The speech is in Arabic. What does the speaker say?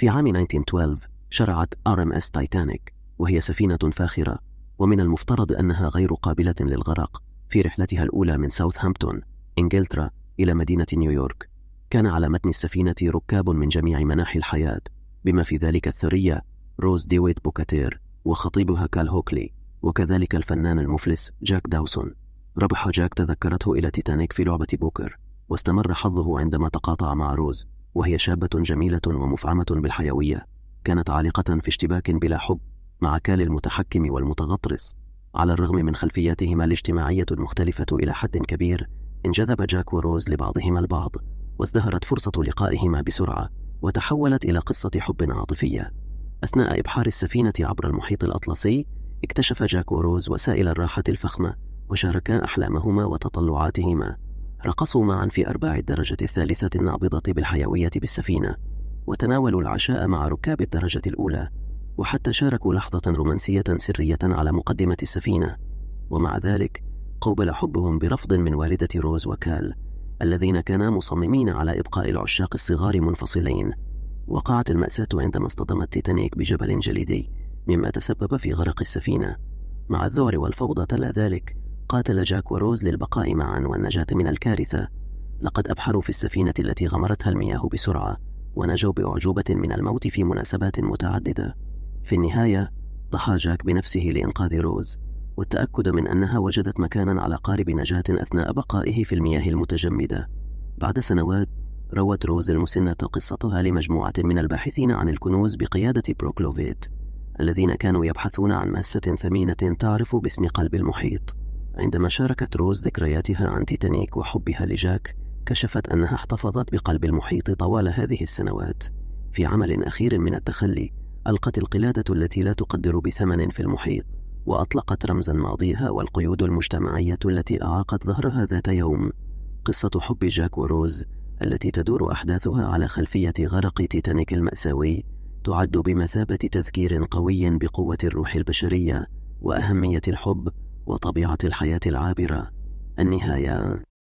في عام 1912 شرعت RMS تايتانيك وهي سفينة فاخرة ومن المفترض أنها غير قابلة للغرق في رحلتها الأولى من ساوثهامبتون إنجلترا إلى مدينة نيويورك كان على متن السفينة ركاب من جميع مناحي الحياة بما في ذلك الثرية روز ديويت بوكاتير وخطيبها كال هوكلي وكذلك الفنان المفلس جاك داوسون ربح جاك تذكرته إلى تيتانيك في لعبة بوكر واستمر حظه عندما تقاطع مع روز وهي شابة جميلة ومفعمة بالحيوية كانت عالقة في اشتباك بلا حب مع كال المتحكم والمتغطرس على الرغم من خلفياتهما الاجتماعية المختلفة إلى حد كبير انجذب جاك وروز لبعضهما البعض وازدهرت فرصة لقائهما بسرعة وتحولت إلى قصة حب عاطفية أثناء إبحار السفينة عبر المحيط الأطلسي اكتشف جاك وروز وسائل الراحة الفخمة وشاركا أحلامهما وتطلعاتهما رقصوا معا في أرباع الدرجة الثالثة النابضة بالحيوية بالسفينة وتناولوا العشاء مع ركاب الدرجة الأولى وحتى شاركوا لحظة رومانسية سرية على مقدمة السفينة ومع ذلك قوبل حبهم برفض من والدة روز وكال الذين كانا مصممين على إبقاء العشاق الصغار منفصلين وقعت المأساة عندما اصطدم التيتانيك بجبل جليدي مما تسبب في غرق السفينة مع الذعر والفوضى تلا ذلك قاتل جاك وروز للبقاء معا والنجاة من الكارثة لقد أبحروا في السفينة التي غمرتها المياه بسرعة ونجوا بأعجوبة من الموت في مناسبات متعددة في النهاية ضحى جاك بنفسه لإنقاذ روز والتأكد من أنها وجدت مكانا على قارب نجاة أثناء بقائه في المياه المتجمدة بعد سنوات روت روز المسنة قصتها لمجموعة من الباحثين عن الكنوز بقيادة بروكلوفيت الذين كانوا يبحثون عن ماسة ثمينة تعرف باسم قلب المحيط عندما شاركت روز ذكرياتها عن تيتانيك وحبها لجاك كشفت أنها احتفظت بقلب المحيط طوال هذه السنوات في عمل أخير من التخلي ألقت القلادة التي لا تقدر بثمن في المحيط وأطلقت رمزا ماضيها والقيود المجتمعية التي أعاقت ظهرها ذات يوم قصة حب جاك وروز التي تدور أحداثها على خلفية غرق تيتانيك المأساوي تعد بمثابة تذكير قوي بقوة الروح البشرية وأهمية الحب وطبيعة الحياة العابرة النهاية